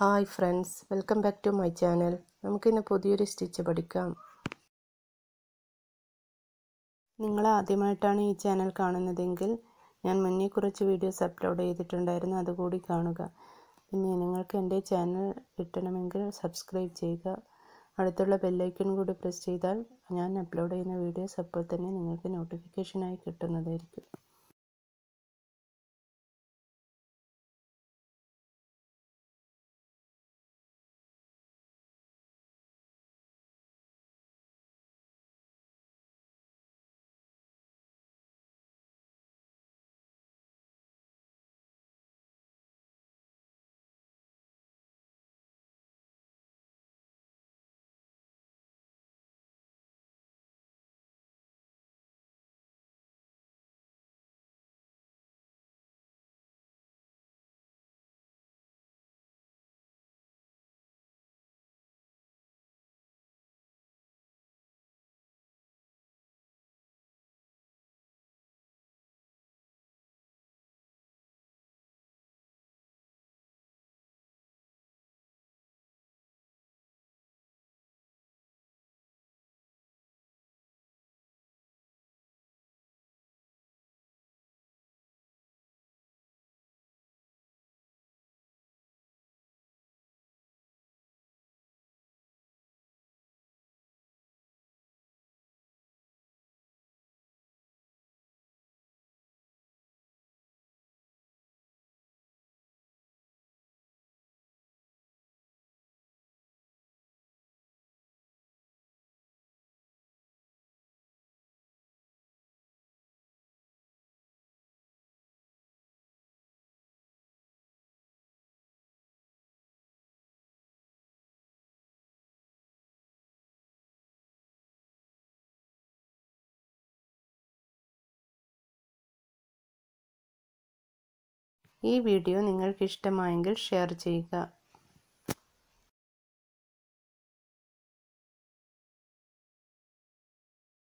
hi friends welcome back to my channel നമുക്കിന്ന് പുതിയൊരു stitch പഠിക്കാം നിങ്ങൾ ആദ്യമായിട്ടാണ് ഈ ചാനൽ കാണുന്നതെങ്കിൽ ഞാൻ മുന്നേ കുറച്ച് വീഡിയോസ് അപ്ലോഡ് ചെയ്തിട്ടുണ്ടായിരുന്നു അതുകൂടി കാണുക പിന്നെ നിങ്ങൾക്ക് എൻ്റെ ചാനൽ കിട്ടണമെങ്കിൽ സബ്സ്ക്രൈബ് ചെയ്യുക അടുത്തുള്ള ബെല്ലൈക്കൺ കൂടി പ്രസ് ചെയ്താൽ ഞാൻ അപ്ലോഡ് ചെയ്യുന്ന വീഡിയോസ് അപ്പോൾ തന്നെ നിങ്ങൾക്ക് നോട്ടിഫിക്കേഷനായി കിട്ടുന്നതായിരിക്കും ഈ വീഡിയോ നിങ്ങൾക്കിഷ്ടമായെങ്കിൽ ഷെയർ ചെയ്യുക